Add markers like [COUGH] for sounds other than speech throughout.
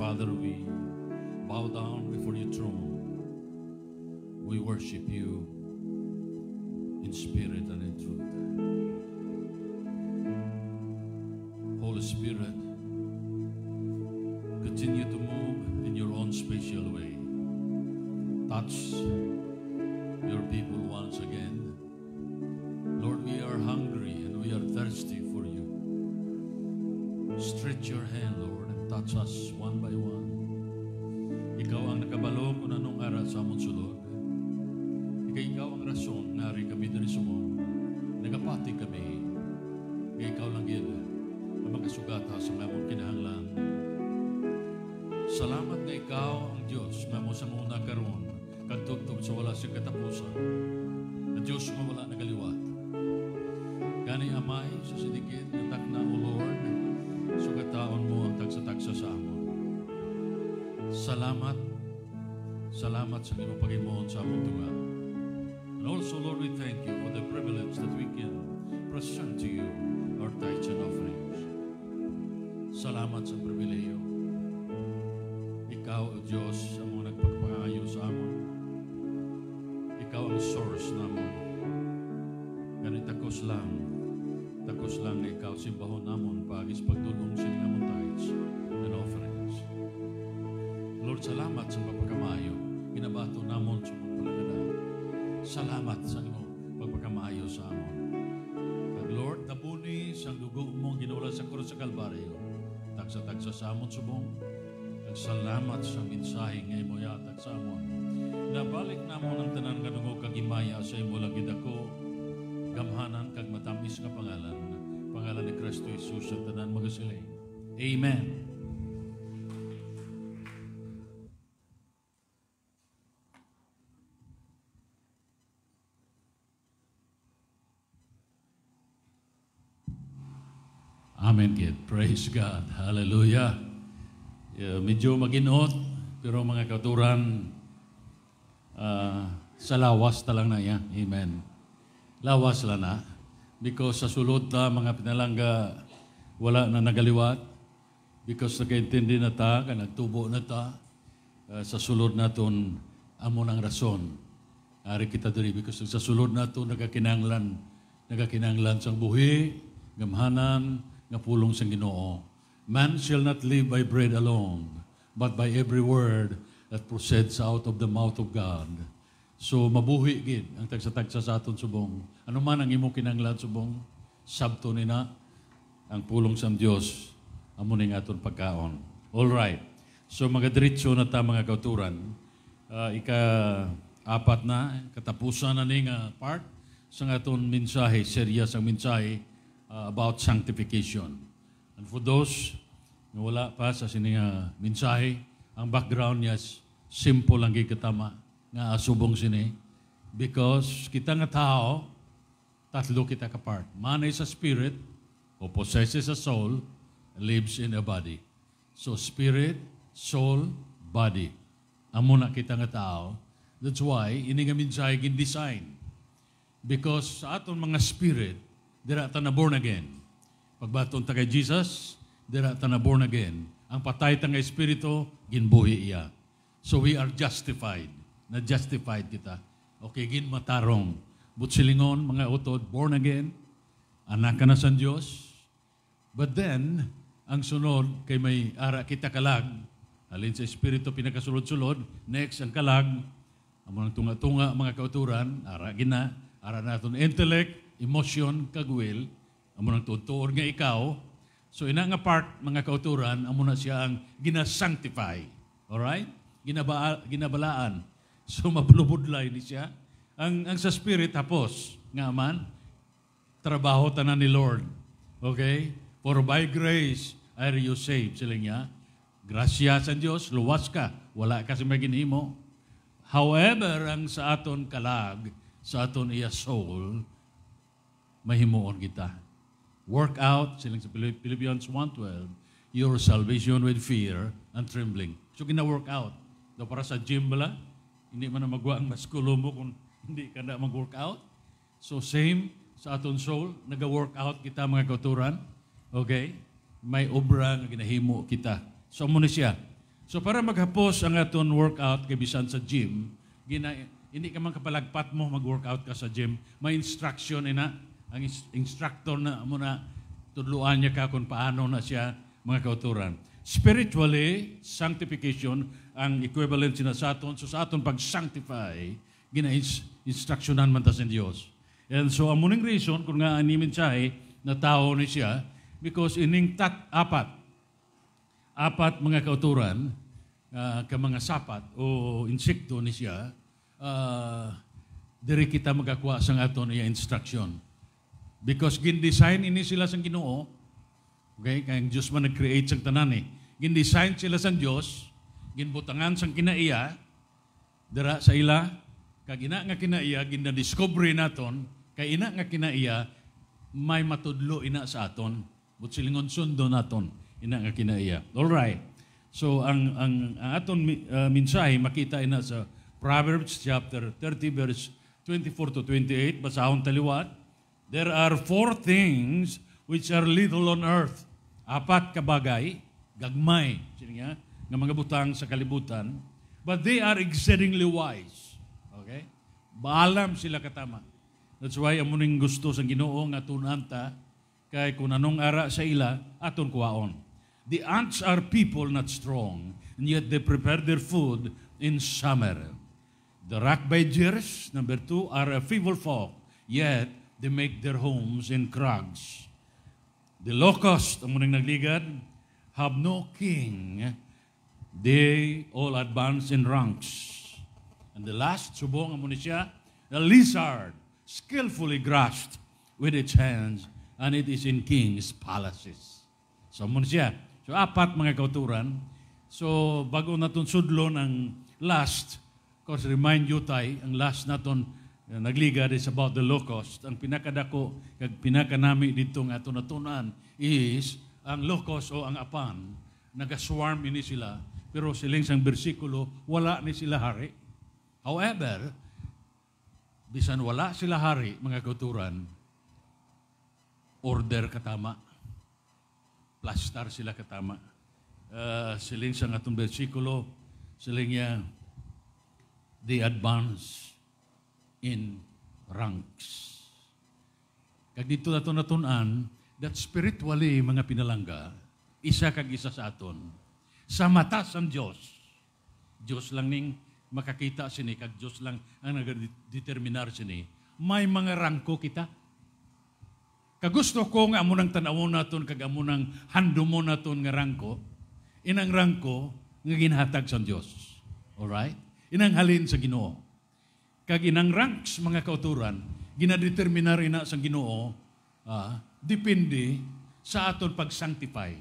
Father, we bow down before your throne. We worship you in spirit and in truth. Holy Spirit, continue to move in your own special way. Touch your people once again. Lord, we are hungry and we are thirsty for you. Stretch your hand, Lord. touch us one by one. Ikaw ang nakabalo kung anong aral sa among sulod. Ikaw, ikaw ang rason na rin kami sa sumo. Nagapati kami. Kaya ikaw lang yun ang makasugata sa mga kinahanglan. Salamat na ikaw ang Diyos na mo sa muna karoon katugtog sa wala sa katapusan. Na Diyos mo wala nagaliwat. Gani amay sa sidikit Salamat. Salamat sa iyong Panginoon sa among tunga. And also, Lord, we thank you for the privilege that we can present to you our tithes and offerings. Salamat sa pribileyo. Ikaw, O Diyos, ang mga nagpagpahayo sa amon. Ikaw ang source namon. Ganit takos lang. Takos lang na ikaw simbahon namon pagis pagdulong siningamon tithes salamat sa pagpagkamayo. Ginabato namon sa pagpagkada. Salamat sa imo pagpagkamayo sa amon. Kag Lord, napuni sa dugo mong ginula sa krus sa Kalbaryo. Tagsa-tagsa sa amon subong. Kag salamat sa mensahe nga imo yatag sa amon. Nabalik namon ang tanan nga dugo kag imaya sa imo lagid ako. Gamhanan kag matamis nga pangalan. Pangalan ni Kristo Jesus sa tanan magasiling. Amen. Amen, kid. Praise God. Hallelujah. Uh, medyo maginot, pero mga katuran, uh, sa lawas talang na yan. Amen. Lawas lang na. Because sa sulod na mga pinalangga, wala na nagaliwat. Because nagkaintindi na ta, nagtubo na ta. Uh, sa sulod naton amo ng rason. Ari kita diri because sa sulod nato nagakinanglan, nagakinanglan sang buhi, gamhanan, nga pulong sa Ginoo. Man shall not live by bread alone, but by every word that proceeds out of the mouth of God. So mabuhi gid ang tagsa-tagsa sa aton subong. Ano man ang imo kinanglan subong, sabto na ang pulong sa Dios amo ning aton pagkaon. All right. So mga na ta mga kauturan, uh, ika apat na katapusan na ning uh, part sa aton mensahe, serya sa mensahe uh, about sanctification. And for those na wala pa sa sining uh, mensahe, ang background niya simple ang gikatama nga asubong sini. Because kita nga tao, tatlo kita kapart. Man is a spirit, who possesses a soul, lives in a body. So spirit, soul, body. Amo na kita nga tao. That's why, ini nga mensahe gin-design. Because sa aton mga spirit, dira ta na born again. Pagbaton ta kay Jesus, dira ta na born again. Ang patay ta nga espiritu, ginbuhi iya. So we are justified. Na justified kita. Okay, gin matarong. silingon, mga utod, born again. Anak ka na sa Diyos. But then, ang sunod kay may ara kita kalag, alin sa espiritu pinakasulod-sulod, next ang kalag, ang mga tunga-tunga, mga kauturan, ara gina, ara naton intellect, emotion kag will amo nang tutuon nga ikaw so ina nga part mga kauturan amo na siya ang ginasanctify all right Ginaba, ginabalaan [LAUGHS] so mabulubudlay ni siya ang ang sa spirit tapos nga man trabaho tanan ni Lord okay for by grace are you saved sila niya grasya sa Dios luwas ka wala ka sa maginhimo however ang sa aton kalag sa aton iya soul mahimuon kita. Work out, silang sa Philippians 1.12, your salvation with fear and trembling. So gina-work out. Do para sa gym bala, hindi man na magwa ang maskulo mo kung hindi ka na mag-workout. So same sa aton soul, naga-workout kita mga kauturan. Okay? May obra nga ginahimo kita. So mo siya. So para maghapos ang aton workout kay bisan sa gym, gina, hindi ka man kapalagpat mo mag-workout ka sa gym, may instruction ina ang instructor na muna na niya ka kung paano na siya mga kauturan. Spiritually, sanctification ang equivalent sina sa aton. So sa aton pag-sanctify, gina-instructionan man ta sa Dios. And so ang muning reason kung nga ani mensahe na tao ni siya because ining tat apat apat mga kauturan uh, ka mga sapat o insekto ni siya uh, diri kita magakuha sa aton iya instruction Because gin-design ini sila sang Ginoo. Okay, kay ang Dios man nag-create sang tanan eh. Gin-design sila sang Dios, ginbutangan sang kinaiya dira sa ila kag ina nga kinaiya gina-discover naton kay ina nga kinaiya may matudlo ina sa aton. But silingon sundo naton ina nga kinaiya. All right. So ang ang, ang aton uh, mensahe makita ina sa Proverbs chapter 30 verse 24 to 28 basahon taliwat There are four things which are little on earth. Apat kabagay, gagmay, nga, nga mga butang sa kalibutan, but they are exceedingly wise. Okay? Baalam sila katama. That's why amuning gusto sa Ginoo nga tunanta kay kung anong ara sa ila aton kuwaon. The ants are people not strong, and yet they prepare their food in summer. The rock badgers, number two, are a feeble folk, yet they make their homes in crags. The locust, ang munang nagligad, have no king. They all advance in ranks. And the last, subong ang siya, the lizard, skillfully grasped with its hands, and it is in king's palaces. So, muna siya. So, apat mga kauturan. So, bago natin sudlo ang last, because remind you tayo, ang last naton eh, nagliga is about the locust. Ang pinakadako, kag pinakanami dito nga tunatunan is ang locust o ang apan, nag-swarm ini sila, pero siling sang bersikulo, wala ni sila hari. However, bisan wala sila hari, mga kauturan, order katama. Plastar sila katama. Uh, eh, siling sang atong bersikulo, siling niya, they advance in ranks. Kag dito nato natunan that spiritually mga pinalangga isa kag isa sa aton sa mata sa Dios. Dios lang ning makakita sini kag Dios lang ang nagdeterminar sini. May mga rangko kita. Kagusto ko nga amo nang tan naton kag amo nang handumon naton nga rangko. Inang rangko nga ginhatag sa Dios. All right? Inang halin sa Ginoo. Kag inang ranks mga kauturan, ginadetermina rin na sa Ginoo ah, depende sa aton pag-sanctify.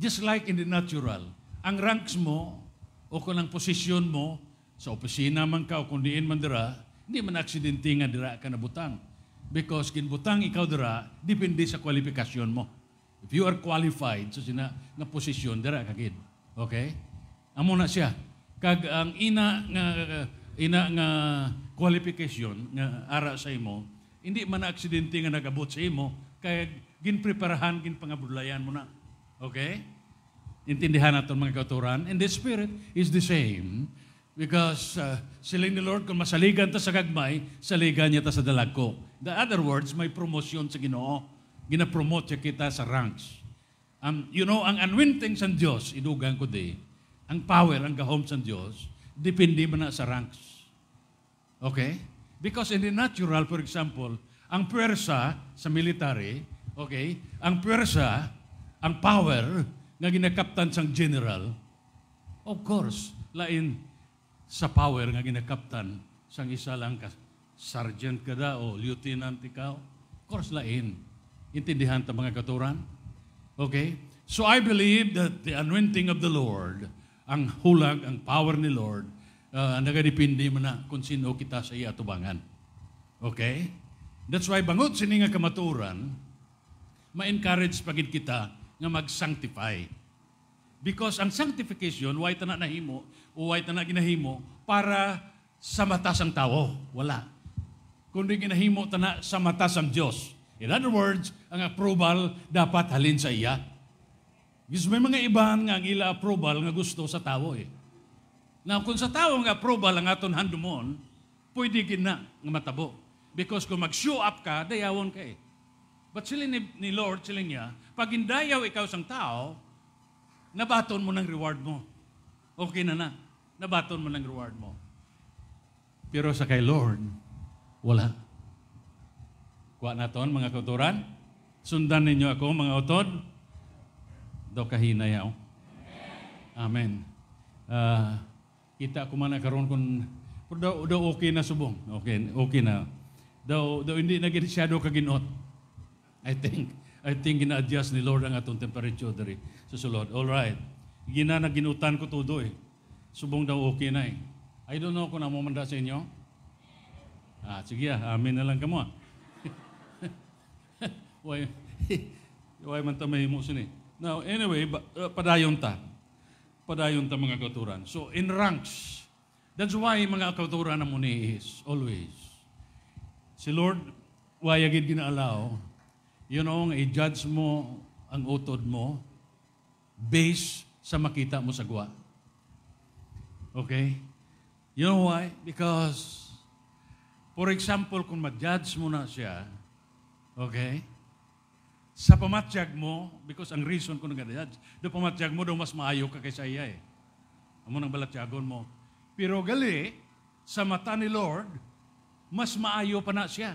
Just like in the natural, ang ranks mo o kung ang posisyon mo sa opisina man ka o kung diin man dira, hindi man aksidente nga dira ka nabutang. Because ginbutang ikaw dira, depende sa kwalifikasyon mo. If you are qualified sa so sina nga posisyon dira kagid. Okay? Amo na siya. Kag ang ina nga uh, ina nga qualification nga ara sa imo, hindi man na aksidente nga nagabot sa imo, kaya ginpreparahan, ginpangabudlayan mo na. Okay? Intindihan natin mga kauturan. And the Spirit is the same because uh, siling ni Lord, kung masaligan ta sa gagmay, saligan niya ta sa dalagko. The other words, may promosyon sa ginoo. Ginapromote siya kita sa ranks. Um, you know, ang unwinting sa Diyos, idugang ko di, ang power, ang gahom sa Diyos, depende man na sa ranks. Okay? Because in the natural, for example, ang pwersa sa military, okay, ang pwersa, ang power na ginakaptan sang general, of course, lain sa power nga ginakaptan sang isa lang ka, sergeant ka da o lieutenant ikaw, of course, lain. Intindihan ta mga katuran? Okay? So I believe that the anointing of the Lord ang hulag, ang power ni Lord, uh, ah, nagadipindi man na kung sino kita sa iya iatubangan. Okay? That's why bangod sini nga kamaturan, ma-encourage pagid kita nga mag-sanctify. Because ang sanctification, why ta na nahimo o why na ginahimo para sa mata sang tao. Wala. Kundi ginahimo tana sa mata sang Dios. In other words, ang approval dapat halin sa iya Gis may mga ibahan nga ang ila approval nga gusto sa tao eh. Na kung sa tao nga approval ang aton handumon, pwede gid na nga matabo. Because kung mag-show up ka, dayawon ka eh. But sila ni, ni Lord, sila niya, pag indayaw ikaw sang tao, nabaton mo ng reward mo. Okay na na. Nabaton mo ng reward mo. Pero sa kay Lord, wala. Kuha naton mga kauturan. Sundan ninyo ako mga utod do kahinayaw. Amen. Uh, kita ko man karon kun daw daw okay na subong. Okay, okay na. Daw daw hindi na gid shadow ka ginuot. I think I think gina-adjust ni Lord ang atong temperature diri sa sulod. All right. Gina na ginutan ko todo eh. Subong daw okay na eh. I don't know kung amo sa inyo. Ah, sige, ah, Amen na lang kamo. [LAUGHS] Why? [LAUGHS] Why man ta mahimo sini? Eh. Now, anyway, uh, padayon ta. Padayon ta mga kauturan. So, in ranks. That's why mga kauturan na muni is always. Si Lord, wayagid ginaalaw, know, ang i-judge mo ang utod mo based sa makita mo sa gwa. Okay? You know why? Because, for example, kung ma-judge mo na siya, okay, sa pamatyag mo, because ang reason ko nga, do pamatyag mo, do mas maayo ka kaysa iya eh. Amo nang balatyagon mo. Pero gali, sa mata ni Lord, mas maayo pa na siya.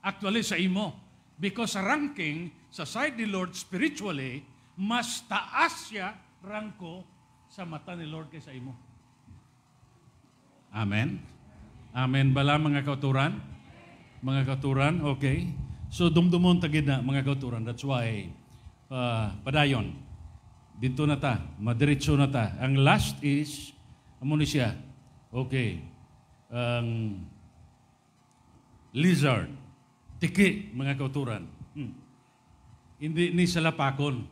Actually, sa imo. Because sa ranking, sa side ni Lord spiritually, mas taas siya rangko sa mata ni Lord kaysa imo. Amen? Amen bala mga kauturan? Mga kauturan, okay. So dumdumon tagid na mga kauturan. That's why uh, padayon. Dito na ta, Madiritso na ta. Ang last is amo Okay. Ang um, lizard, tiki mga kauturan. Hmm. Hindi ni salapakon.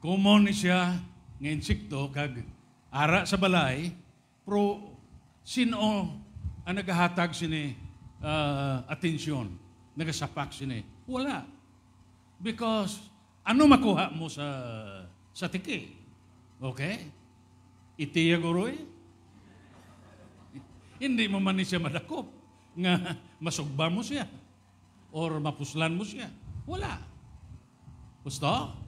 Common [LAUGHS] ni siya ng insekto kag ara sa balay pro sino ang naghahatag sini uh, atensyon nagasapak sini? Wala. Because ano makuha mo sa sa tiki? Okay? Itiya guroy? Hindi mo man siya madakop nga masugba mo siya or mapuslan mo siya. Wala. Gusto?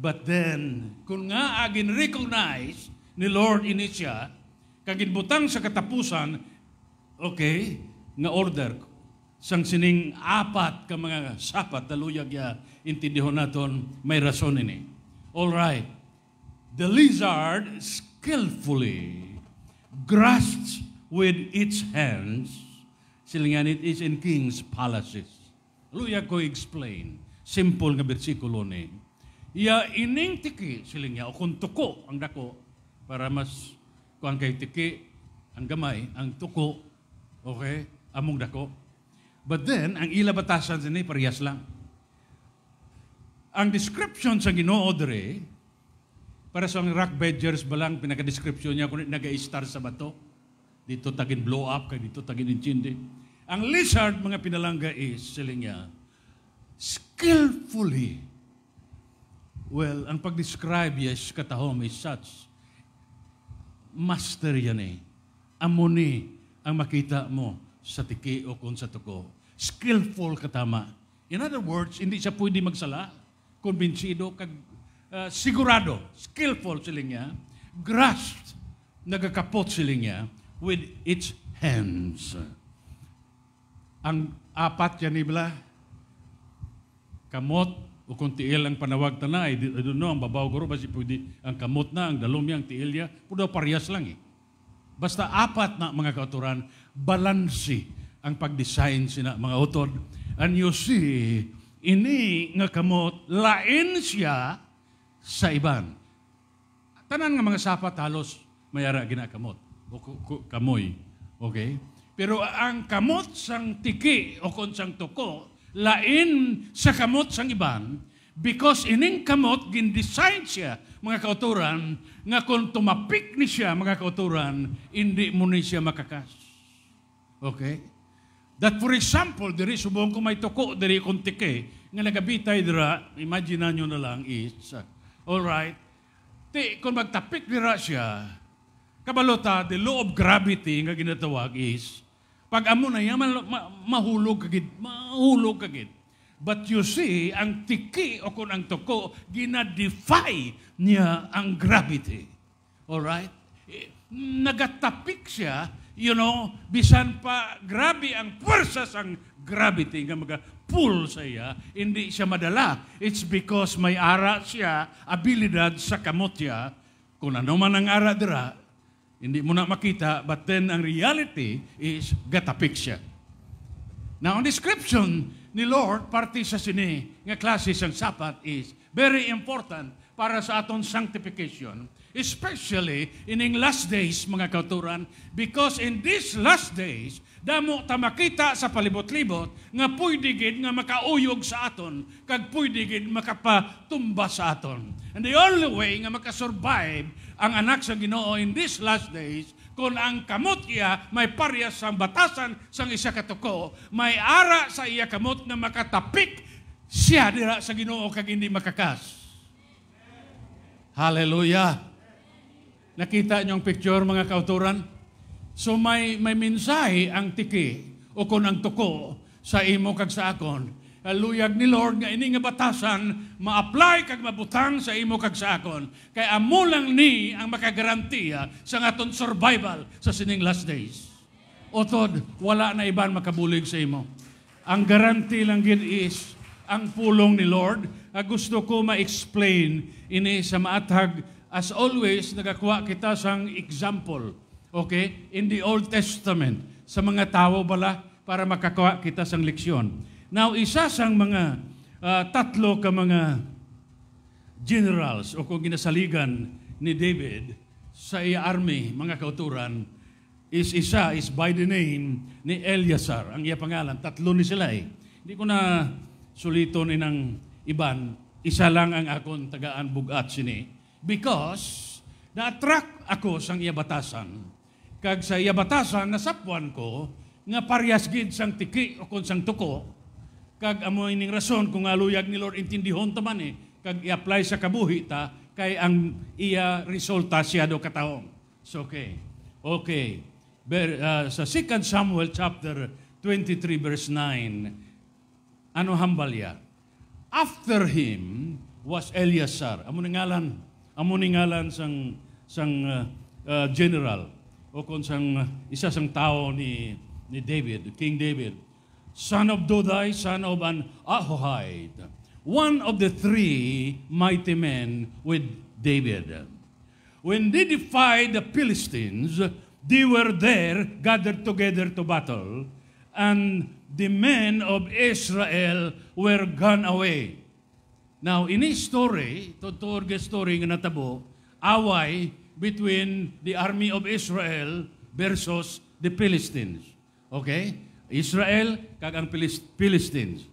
But then, kung nga agin recognize ni Lord ini siya, kaginbutang sa katapusan, okay, nga order, sang sining apat ka mga sapat daluyag ya intindihon naton may rason ini. All right. The lizard skillfully grasps with its hands silingan it is in king's palaces. Luya ko explain. Simple nga bersikulo ni. Ya ining tiki siling ya o kung tuko ang dako para mas kuang kay tiki ang gamay ang tuko okay among dako But then, ang ila batasan ay parehas lang. Ang description sa Ginoo dire para sa mga rock badgers ba lang pinaka-description niya kung nag-star sa bato. Dito tagin blow up kay dito tagin inchindi. Ang lizard mga pinalangga is sila niya skillfully Well, ang pag-describe yes katahom is such. Master yan eh. Amo ni ang makita mo sa tiki o kung sa tuko. Skillful katama. In other words, hindi siya pwede magsala. Kumbinsido, kag, uh, sigurado, skillful sila niya. Grasped, nagakapot sila niya with its hands. Ang apat yan ibla, kamot, o kung tiil ang panawag ta na, I don't know, ang babaw ko basi pwede, ang kamot na, ang dalom ang tiil niya, pwede parehas lang eh. Basta apat na mga kauturan, balansi ang pag-design sina mga author. And you see, ini nga kamot, lain siya sa iban. Tanan nga mga sapat halos mayara ginakamot. O kamoy. Okay? Pero ang kamot sang tiki o konsang toko, lain sa kamot sang iban, Because ining kamot, gin-design siya, mga kauturan, nga kung tumapik ni siya, mga kauturan, hindi mo ni siya makakas. Okay? That for example, diri subong ko may tuko, diri kontike, nga nagabitay dira, imagine nyo na lang is, all right, ti, kung magtapik dira siya, kabalota, the law of gravity nga ginatawag is, pag amo na yan, ma- mahulog kagid, mahulog kagid. But you see, ang tiki o kung ang tuko, ginadefy niya ang gravity. All right? Eh, nagatapik siya you know, bisan pa grabe ang pwersa sang gravity nga maga-pull sa iya, hindi siya madala. It's because may ara siya, abilidad sa kamotya, kung ano man ang ara dira, hindi mo na makita, but then ang reality is gatapik siya. Now, ang description ni Lord, parte sa sini nga klase sang sapat is very important para sa aton sanctification, especially in ang last days, mga kauturan, because in these last days, damo ta makita sa palibot-libot nga pwedegid nga makauyog sa aton, kag pwedegid makapatumba sa aton. And the only way nga makasurvive ang anak sa Ginoo in these last days, kung ang kamot iya may parya sa batasan sang isa katuko, may ara sa iya kamot na makatapik siya dira sa Ginoo kag hindi makakas. Hallelujah. Nakita niyo ang picture mga kauturan? So may, may mensahe ang tiki o ang tuko sa imo kag sa akon. Luyag ni Lord nga ini nga batasan ma-apply kag mabutang sa imo kag sa akon. Kay amo lang ni ang makagarantiya sa aton survival sa sining last days. Otod, wala na iban makabulig sa imo. Ang garanti lang gid is ang pulong ni Lord ang ah, gusto ko ma-explain ini sa maatag as always nagakuha kita sang example okay in the Old Testament sa mga tao bala para makakuha kita sang leksyon now isa sang mga uh, tatlo ka mga generals o kung ginasaligan ni David sa iya army mga kauturan is isa is by the name ni Eliasar ang iya pangalan tatlo ni sila eh hindi ko na suliton inang iban, isa lang ang akon tagaan bugat sini. Because, na-attract ako sa iya batasan. Kag sa iya batasan, nasapuan ko, nga parehas gid sang tiki o kung sang tuko, kag amo ining rason kung aluyag ni Lord intindihon ta man eh, kag i-apply sa kabuhi ta, kay ang iya resulta siya do kataong. So okay. Okay. Ber, uh, ah, sa 2 Samuel chapter 23 verse 9, ano hambal ya? After him was Eliasar. Amo ngalan, amo ngalan sang sang uh, uh, general o kon sang uh, isa sang tao ni ni David, King David. Son of Dodai, son of an Ahohite. One of the three mighty men with David. When they defied the Philistines, they were there gathered together to battle and the men of Israel were gone away. Now, in a story, totoo story nga natabo, away between the army of Israel versus the Philistines. Okay? Israel kag ang Pilist Philistines.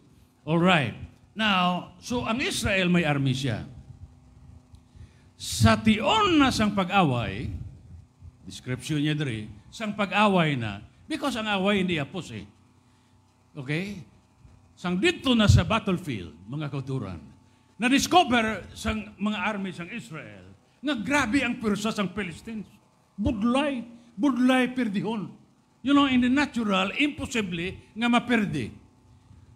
All right. Now, so ang Israel may army siya. Sa tion na sang pag-away, description niya diri, sang pag-away na, Because ang away hindi apos eh. Okay? Sang dito na sa battlefield, mga kauturan, na-discover sang mga army sang Israel nga grabe ang pwersa sang Philistines. Budlay, budlay perdihon. You know, in the natural, impossibly, nga maperdi.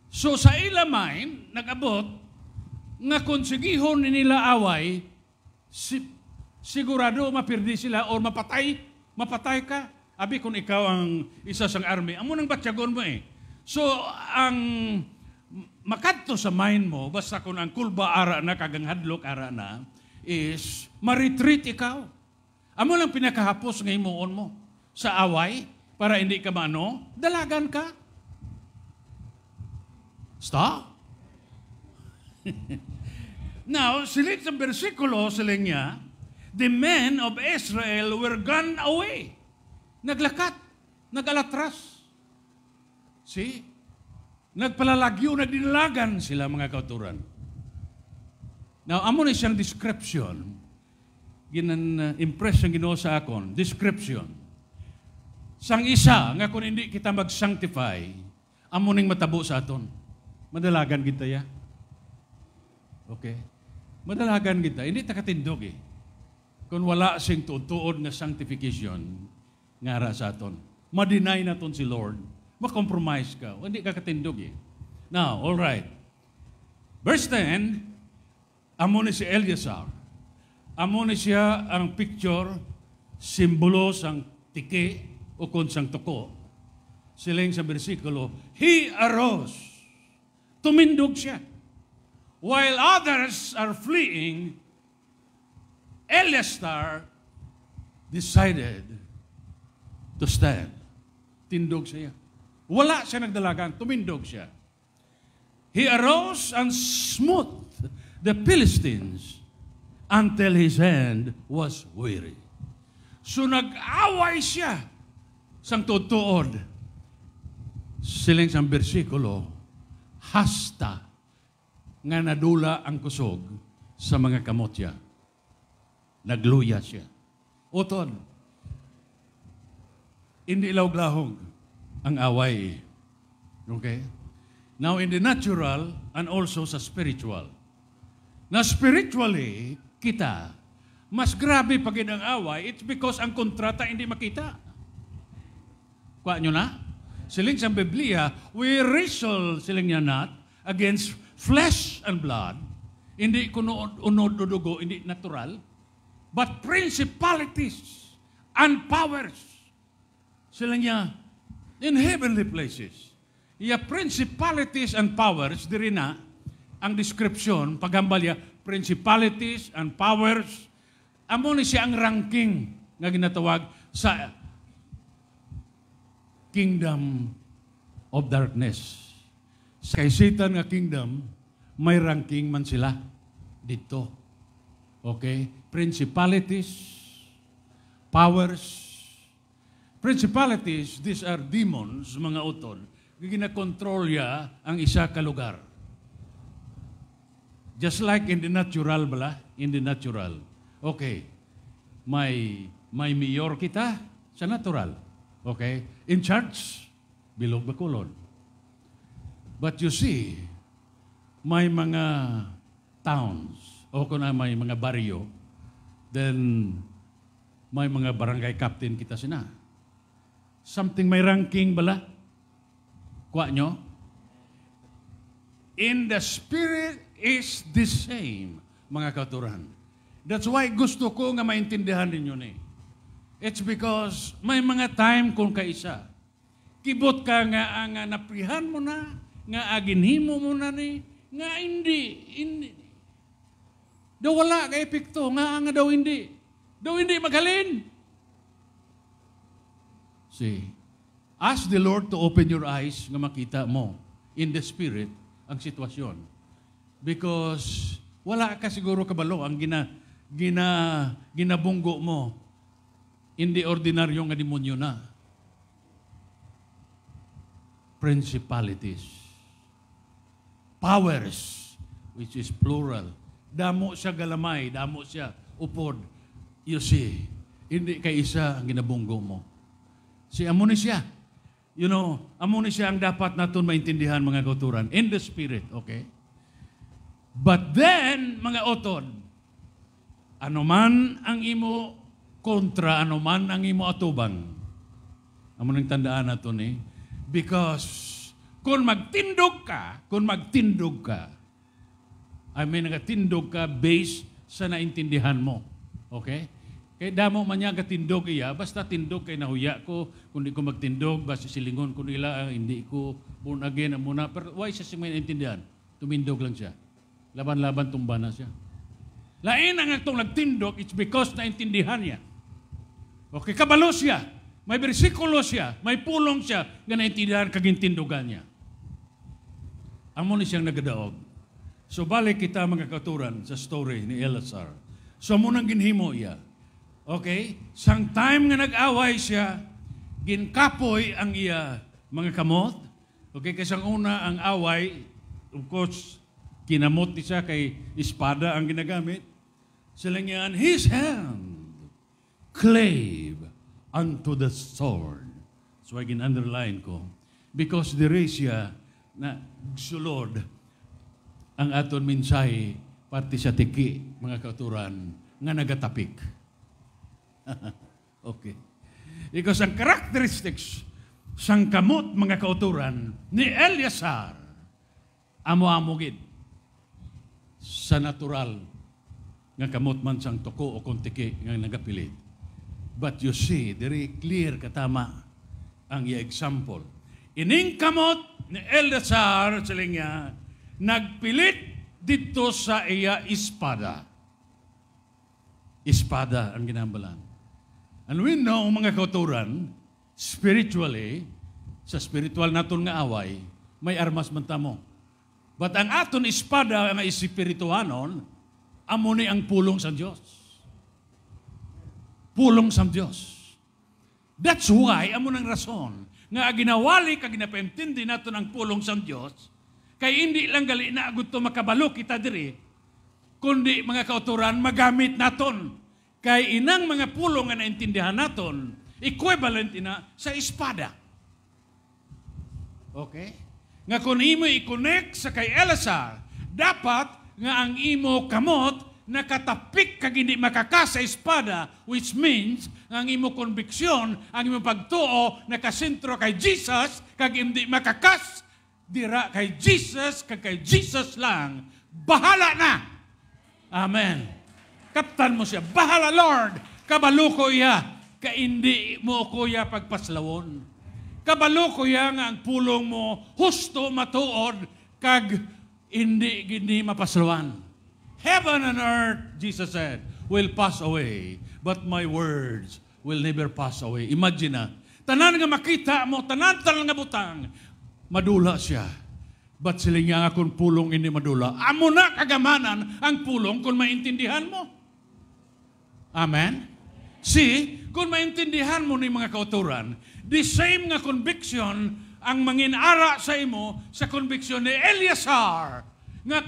So sa ila mind, nagabot nga konsigihon ni nila away, si, sigurado maperdi sila or mapatay, mapatay ka. Abi kung ikaw ang isa sang army, amo nang batyagon mo eh. So, ang makadto sa mind mo, basta kung ang kulba ara na, kagang hadlok ara na, is ma-retreat ikaw. Amo lang pinakahapos ng imuon mo sa away para hindi ka mano, dalagan ka. Stop. [LAUGHS] Now, silit sa bersikulo, siling niya, the men of Israel were gone away. Naglakat, nagalatras. See? Nagpalalagyo, nagdinalagan sila mga kauturan. Now, amon na siyang description. Ginan, uh, impress ginoo sa akon. Description. Sang isa, nga kung hindi kita mag-sanctify, amo ning matabo sa aton. Madalagan kita ya. Okay? Madalagan kita. Hindi takatindog eh. Kung wala sing tuod-tuod na sanctification, ngara sa aton. ma na ton si Lord. Ma-compromise ka. O, hindi ka katindog eh. Now, all right. Verse 10, amo ni si Eleazar. Amo ni siya ang picture, simbolo sang tiki o konsang toko. Siling sa bersikulo, He arose. Tumindog siya. While others are fleeing, Eleazar decided to stand. Tindog siya. Wala siya nagdalagan, tumindog siya. He arose and smote the Philistines until his hand was weary. So nag-away siya sang tutuod. Siling sang bersikulo, hasta nga nadula ang kusog sa mga kamotya. Nagluya siya. Utod, hindi ilawglahog ang away. Okay? Now, in the natural and also sa spiritual. Na spiritually, kita, mas grabe pag ang away, it's because ang kontrata hindi makita. Kuha nyo na? Siling sa Biblia, we wrestle, siling niya not, against flesh and blood. Hindi kuno unododugo, hindi natural. But principalities and powers sila niya, in heavenly places. Iya principalities and powers, diri na, ang description, paghambal principalities and powers, amo ni siya ang ranking nga ginatawag sa kingdom of darkness. Sa kay Satan nga kingdom, may ranking man sila dito. Okay? Principalities, powers, Principalities, these are demons, mga utol. Ginakontrol niya ang isa ka lugar. Just like in the natural, bala? In the natural. Okay. May, may mayor kita sa natural. Okay? In charge, bilog bakulon. But you see, may mga towns o kung may mga baryo, then may mga barangay captain kita sina. Something may ranking bala? Kwa nyo? In the Spirit is the same, mga katuran. That's why gusto ko nga maintindihan ninyo ni. It's because may mga time kung kaisa. Kibot ka nga ang ah, naprihan mo na, nga aginhimo mo na ni, nga hindi, hindi. Daw wala ka epekto, nga nga daw hindi. Daw hindi magalin. See? Ask the Lord to open your eyes nga makita mo in the Spirit ang sitwasyon. Because wala ka siguro kabalo ang gina, gina, ginabunggo mo in the ordinaryo nga demonyo na. Principalities. Powers, which is plural. Damo siya galamay, damo siya upod. You see, hindi kay isa ang ginabunggo mo. Si siya. You know, siya ang dapat natin maintindihan mga kauturan. In the spirit, okay? But then, mga otod, anuman ang imo kontra, anuman ang imo atubang. Amo nang tandaan nato ni eh? because kung magtindog ka, kung magtindog ka, I mean, nagatindog ka based sa naintindihan mo. Okay? Kay damo man niya katindog iya, basta tindog kay nahuya ko, kundi ko magtindog, basta silingon ko nila, ah, hindi ko born again ang muna. Pero why siya siya intindihan? Tumindog lang siya. Laban-laban tumba na siya. Lain ang itong nagtindog, it's because naintindihan niya. Okay, kabalo siya. May bersikulo siya. May pulong siya Nga naintindihan kagintindogan niya. Amo ni siyang nagadaog. So balik kita mga katuran sa story ni Elazar. So munang ginhimo iya Okay? Sang time nga nag-away siya, ginkapoy ang iya mga kamot. Okay, kasi ang una ang away, of course, kinamot niya kay espada ang ginagamit. Sila niya, and his hand clave unto the sword. So I can underline ko. Because there is siya na sulod ang aton mensahe parte sa tiki, mga katuran, nga nagatapik. [LAUGHS] okay. Because ang characteristics sang kamot mga kauturan ni Eliasar amo-amogid sa natural nga kamot man sang toko o kontiki nga nagapilit. But you see, very clear katama ang iya example. Ining kamot ni Eliasar sa linya, nagpilit dito sa iya espada. Espada ang ginambalan And we know, mga kauturan, spiritually, sa spiritual naton nga away, may armas man tamo. But ang aton espada nga espirituhanon, amo ni ang pulong sa Dios. Pulong sa Dios. That's why amo nang rason nga ginawali kag ginapaintindi naton ang pulong sa Dios kay indi lang gali na agud to makabalo kita diri kundi mga kauturan magamit naton Kay inang mga pulong nga naintindihan naton, equivalent ina sa espada. Okay? Nga kung imo i-connect sa kay Elazar, dapat nga ang imo kamot nakatapik kag hindi makaka sa espada which means nga ang imo konbiksyon ang imo pagtuo nakasentro kay Jesus kag hindi makakas dira kay Jesus kag kay Jesus lang bahala na amen Kaptan mo siya. Bahala Lord, kabaluko iya. Ka hindi mo ko kuya pagpaslawon. Kabaluko iya nga ang pulong mo husto matuod kag hindi gini mapaslawan. Heaven and earth, Jesus said, will pass away, but my words will never pass away. Imagine na, tanan nga makita mo, tanan tanan nga butang, madula siya. But sila nga akong pulong hindi madula? Amo na kagamanan ang pulong kung maintindihan mo. Amen? See, kung maintindihan mo ni mga kauturan, the same nga conviction ang manginara sa imo sa conviction ni Eliasar. nga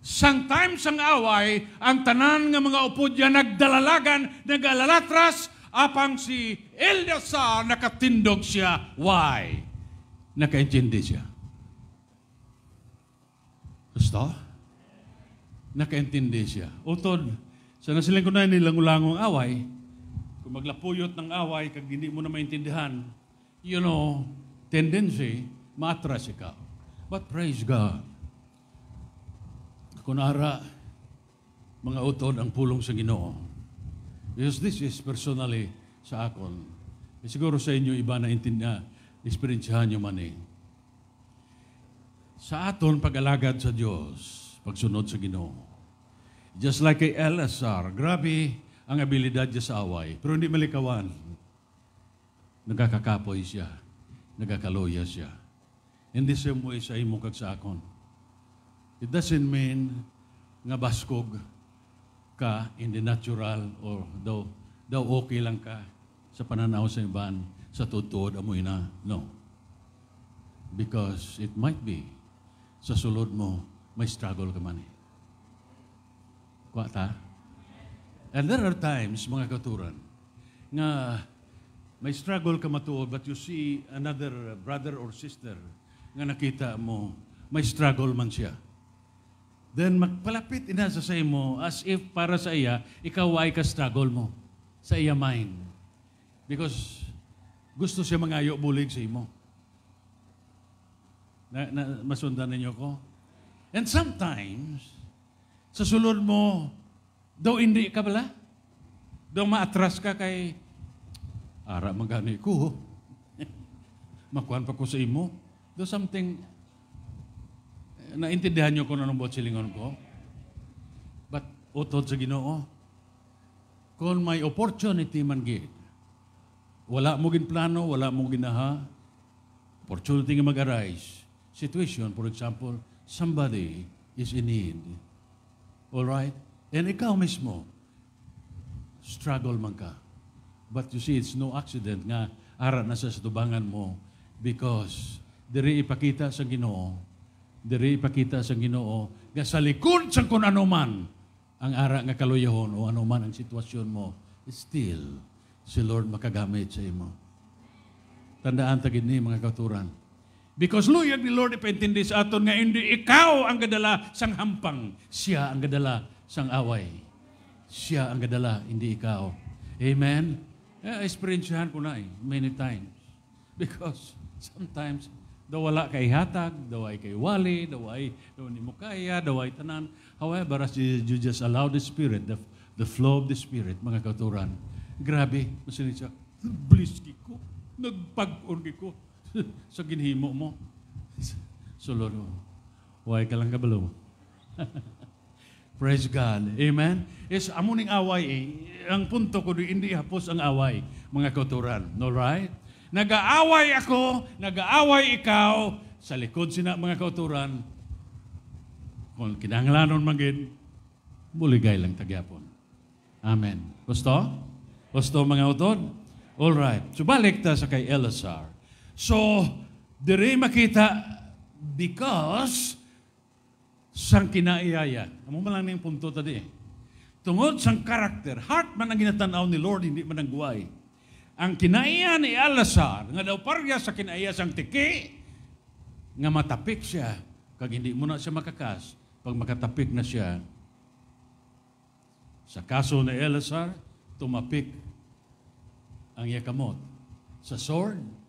sang time sang away ang tanan nga mga upod yan nagdalalagan, nagalalatras, apang si Eliasar nakatindog siya. Why? Nakaintindi siya. Gusto? Nakaintindi siya. Utod, sa nasiling ko na nilangulangong away, kung maglapuyot ng away, kag hindi mo na maintindihan, you know, tendency, maatras ikaw. But praise God. Kunara, mga utod ang pulong sa ginoo. Because this is personally sa akon. E siguro sa inyo iba na intindihan, experiencehan nyo man eh. Sa aton, pag-alagad sa Diyos, pagsunod sa ginoo. Just like kay LSR, grabe ang abilidad niya sa away, pero hindi malikawan. Nagkakakapoy siya, nagkakaloya siya. In the same way sa imong kagsakon. It doesn't mean nga baskog ka in the natural or daw, daw okay lang ka sa pananaw sa iban, sa tutuod amo ina. No. Because it might be sa sulod mo, may struggle ka man eh kwata. ta? And there are times, mga katuran, nga may struggle ka matuod, but you see another brother or sister nga nakita mo, may struggle man siya. Then magpalapit ina sa say mo as if para sa iya, ikaw ay ka-struggle mo sa iya mind. Because gusto siya mangayo bulig sa imo. Na, na, masundan ninyo ko? And sometimes, sa sulod mo, daw hindi ka bala? Daw maatras ka kay ara magani ko. [LAUGHS] Makuhan pa ko sa imo. Do something, eh, naintindihan niyo kung anong buhat silingon ko. But utod sa ginoo, kung may opportunity man gid, wala mo gin plano, wala mo ginaha, opportunity nga mag-arise. Situation, for example, somebody is in need All right? And ikaw mismo, struggle man ka. But you see, it's no accident nga ara na sa tubangan mo because diri ipakita sa Ginoo, diri ipakita sa Ginoo nga sa likod sa kun ano man ang ara nga kaluyahon o ano man ang sitwasyon mo, still si Lord makagamit sa imo. Tandaan tagid ni mga katuran, Because luyag ni Lord ipentindi sa aton nga hindi ikaw ang gadala sang hampang, siya ang gadala sang away. Siya ang gadala, hindi ikaw. Amen? Eh, experiencehan ko na eh, many times. Because sometimes, daw wala kay hatag, daw ay kay wali, daw ay daw ni mo kaya, daw ay tanan. However, as you just allow the Spirit, the, the flow of the Spirit, mga katuran, grabe, masinit siya, bliski ko, nagpag-urgi ko, [LAUGHS] so ginhimo mo. Sulod mo. Huwag ka lang kabalo. [LAUGHS] Praise God. Amen? Yes, amuning away eh. Ang punto ko, hindi hapos ang away, mga kauturan. No right? Nag-aaway ako, nag-aaway ikaw, sa likod sina mga kauturan, kung kinanglanon magin, buligay lang tagyapon. Amen. Gusto? Gusto mga utod? Alright. So balik ta sa kay Elazar. So, dire makita because sang kinaiyayan. Amo man lang ning punto tadi. Tungod sang character, heart man ang ginatan-aw ni Lord, hindi man ang Ang kinaiya ni Alasar, nga daw parya sa kinaiya sang tiki, nga matapik siya, kag hindi mo na siya makakas, pag makatapik na siya. Sa kaso ni Alasar, tumapik ang yakamot sa sword,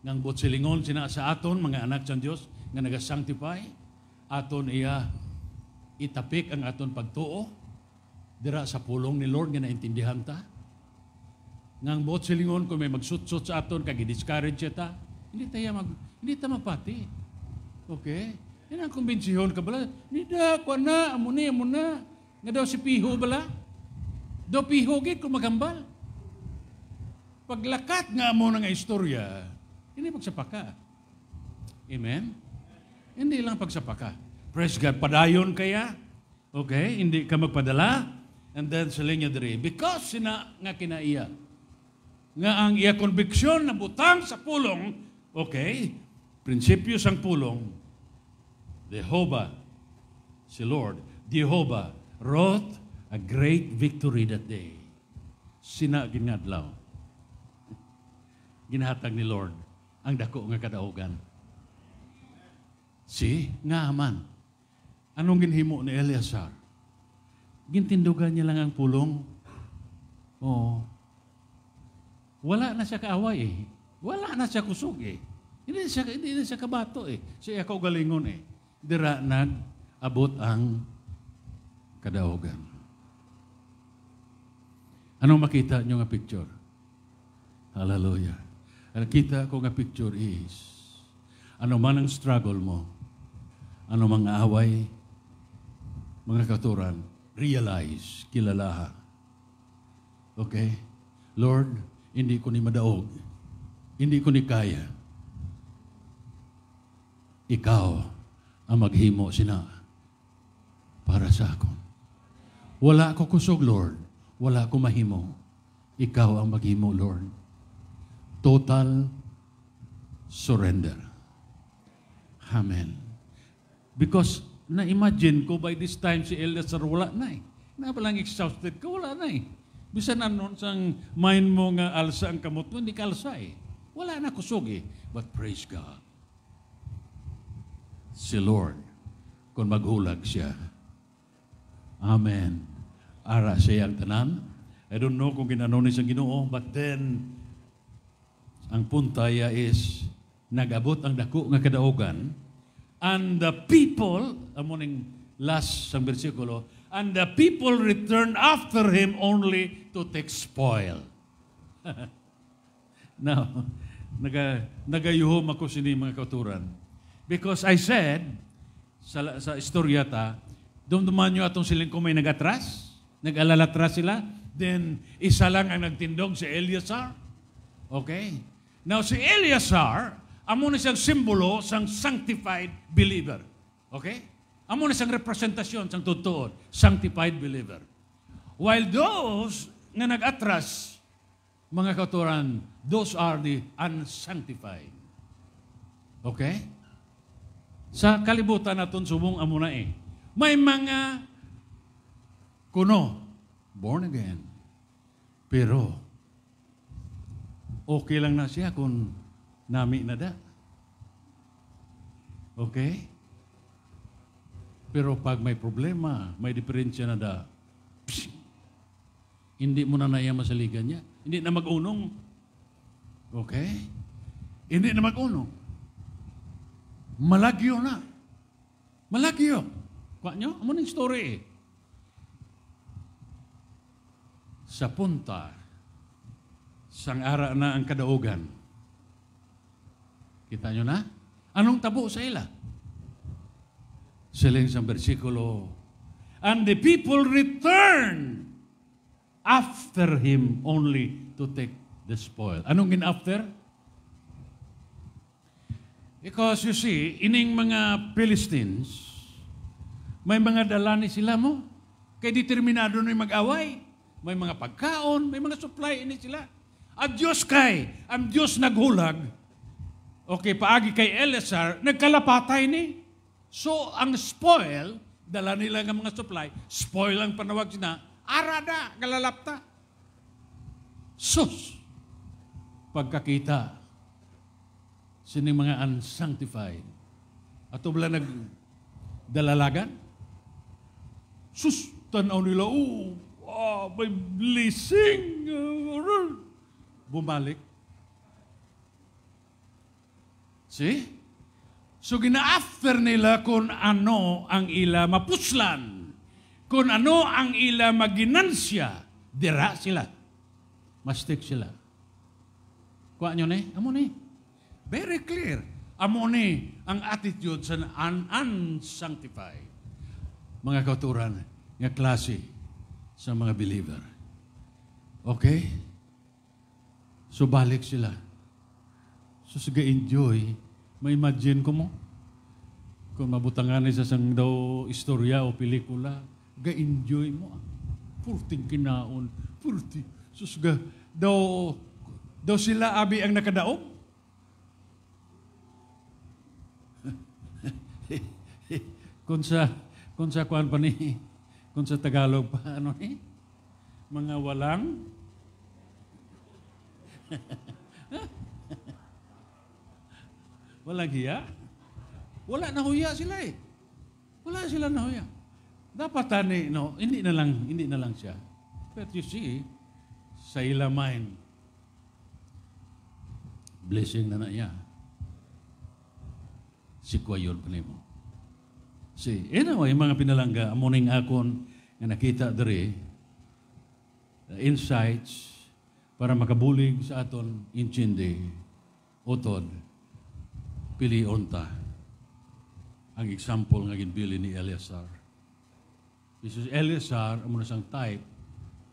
ngang ang silingon sina sa aton, mga anak sa Dios nga nagasanctify, aton iya itapik ang aton pagtuo, dira sa pulong ni Lord nga naintindihan ta. ngang ang buot silingon kung may magsutsot sa aton, kag i-discourage ta, hindi tayo mag, hindi ta mapati. Okay? Yan ang kumbinsiyon ka bala. Nida, ko na, amo na, amo na. Nga daw si Piho bala. Daw Piho gid ko magambal. Paglakat nga mo nga istorya, hindi pagsapaka. Amen? Hindi lang pagsapaka. Praise God. Padayon kaya. Okay? Hindi ka magpadala. And then sa linya diri. Because sina nga kinaiya. Nga ang iya conviction na butang sa pulong, okay, prinsipyo sang pulong, Jehovah, si Lord, Jehovah, wrought a great victory that day. Sina ginadlaw. Ginahatag ni Lord ang dako nga kadaogan. Si Naaman. Anong ginhimo ni Eleazar? Gintindugan niya lang ang pulong. Oo. Wala na siya kaaway eh. Wala na siya kusog eh. Hindi siya, hindi na siya kabato eh. Siya ako galingon eh. Dira nag-abot ang kadaogan. Anong makita niyo nga picture? Hallelujah. Nakita ko nga picture is, ano man ang struggle mo, ano mang away, mga katuran, realize, kilalaha. Okay? Lord, hindi ko ni madaog. Hindi ko ni kaya. Ikaw ang maghimo sina para sa ako. Wala ako kusog, Lord. Wala ako mahimo. Ikaw ang maghimo, Lord Total surrender. Amen. Because na-imagine ko by this time si Elder wala na eh. Napalang exhausted ko, wala na eh. Bisa na noon sa mind mo nga alsa ang kamot mo, hindi ka eh. Wala na kusog eh. But praise God. Si Lord, kung maghulag siya. Amen. Ara siya ang tanan. I don't know kung ginanon ni sa ginoo, but then ang puntaya is, nagabot ang dako nga kadaogan, and the people, among last sang bersikulo, and the people returned after him only to take spoil. [LAUGHS] now, naga, nagayuhom ako sini mga kauturan. Because I said, sa, sa istorya ta, dumduman nyo atong siling kumay nagatras, nagalalatras sila, then isa lang ang nagtindog si Eliasar Okay? Now, si Eleazar, amo na siyang simbolo sang sanctified believer. Okay? Amo na siyang representasyon sang totoo, sanctified believer. While those na nag-atras, mga katuran, those are the unsanctified. Okay? Sa kalibutan naton subong amo na eh. May mga kuno, born again. Pero, okay lang na siya kung nami na da. Okay? Pero pag may problema, may diferensya na da, psh, hindi mo na naiya masaligan niya. Hindi na mag-unong. Okay? Hindi na mag-unong. Malagyo na. Malagyo. Kwa nyo? Amo na story eh. Sa punta sang ara na ang kadaogan. Kita nyo na? Anong tabo sa ila? Sila sa bersikulo, And the people returned after him only to take the spoil. Anong in after? Because you see, ining mga Philistines, may mga dalani sila mo. Kay determinado na mag-away. May mga pagkaon, may mga supply ini sila. Ang Diyos kay, ang Diyos naghulag, okay, paagi kay Eleazar, nagkalapatay ni. So, ang spoil, dala nila ng mga supply, spoil ang panawag na, arada, kalalapta. Sus! Pagkakita, sining mga unsanctified, ato wala nag dalalagan, Sus! Tanaw nila, oh, oh, may blessing. Uh, bumalik. See? So gina-after nila kung ano ang ila mapuslan. Kung ano ang ila maginansya. Dira sila. Mastik sila. Kuha nyo ni? Amo ni. Very clear. Amo ni ang attitude sa un unsanctified. Mga kauturan, nga klase sa mga believer. Okay? So balik sila. So sige enjoy, May imagine ko mo, kung mabutangan sa sang daw istorya o pelikula, ga-enjoy mo. Purting kinaon, purti. Susga, daw, daw sila abi ang nakadaob. [LAUGHS] kung sa, kung sa kuan pa ni, kung sa Tagalog pa, ano eh? Mga walang [LAUGHS] Walang hiya? Wala na huya sila eh. Wala sila na huya. Dapat tani, no, hindi na lang, hindi na lang siya. But you see, sa ila mind, blessing na na niya. Si Kwayor Panimo. Si, anyway, eh mga pinalangga, amuning akon nga nakita dere, insights, para makabulig sa aton inchindi, otod, pilionta. Ang example nga ginbili ni Eleazar. This is Eleazar, amo sang type.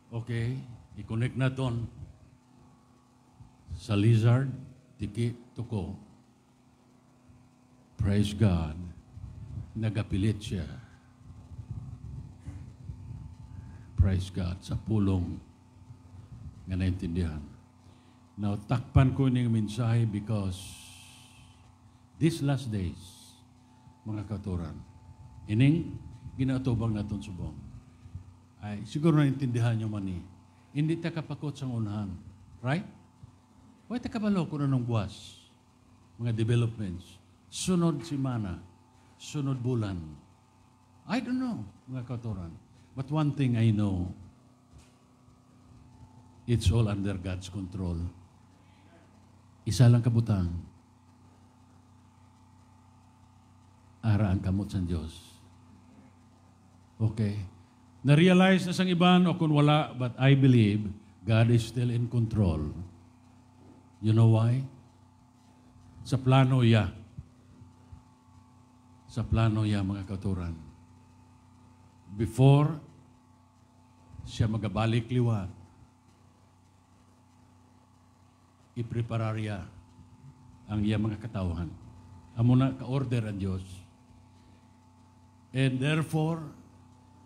Okay, i-connect naton sa lizard, tiki, tuko. Praise God. Nagapilit siya. Praise God sa pulong nga naintindihan. Now, takpan ko ning mensahe because these last days, mga katuran, ining ginatubang naton subong. Ay, siguro naintindihan nyo man ni, hindi ta kapakot sa unahan. Right? Huwag ta kabalo na anong buwas. Mga developments. Sunod simana. Sunod bulan. I don't know, mga katuran. But one thing I know, It's all under God's control. Isa lang kabutang, ang kamot sa Diyos. Okay. Na-realize na sang iban o kung wala, but I believe God is still in control. You know why? Sa plano iya. Sa plano iya, mga katuran. Before siya magabalik liwa, ipreparar ya ang iya mga katawhan. Amo na ka-order ang Dios. And therefore,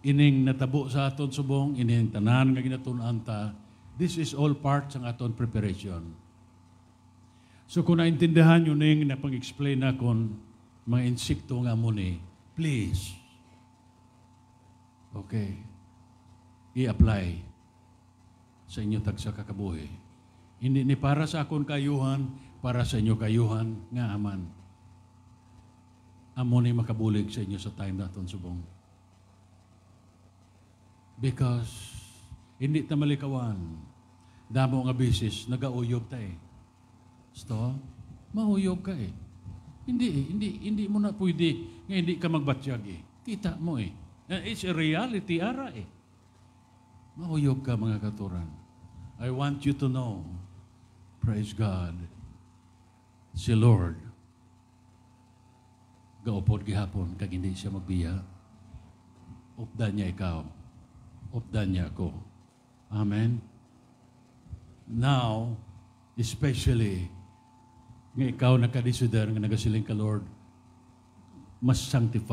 ining natabo sa aton subong, ining tanan nga ginatun-an ta, this is all part sa aton preparation. So kung naintindihan yun ning napang-explain na kon mga insikto nga mo ni, please, okay, i-apply sa inyo tagsa kakabuhi. Hindi ni para sa akon kayuhan, para sa inyo kayuhan nga aman. Amo ni makabulig sa inyo sa time naton subong. Because hindi ta malikawan. Damo nga bisis nagauyog ta eh. Sto, mauyog ka eh. Hindi eh, hindi hindi mo na pwede nga hindi ka magbatyag eh. Kita mo eh. eh it's a reality ara eh. Mauyog ka mga katuran. I want you to know Praise God. Si Lord, gaupod gihapon kag hindi siya magbiya. Updan niya ikaw. Updan niya ako. Amen? Now, especially, nga ikaw nakadisuder nga nagasiling ka Lord, mas sanctify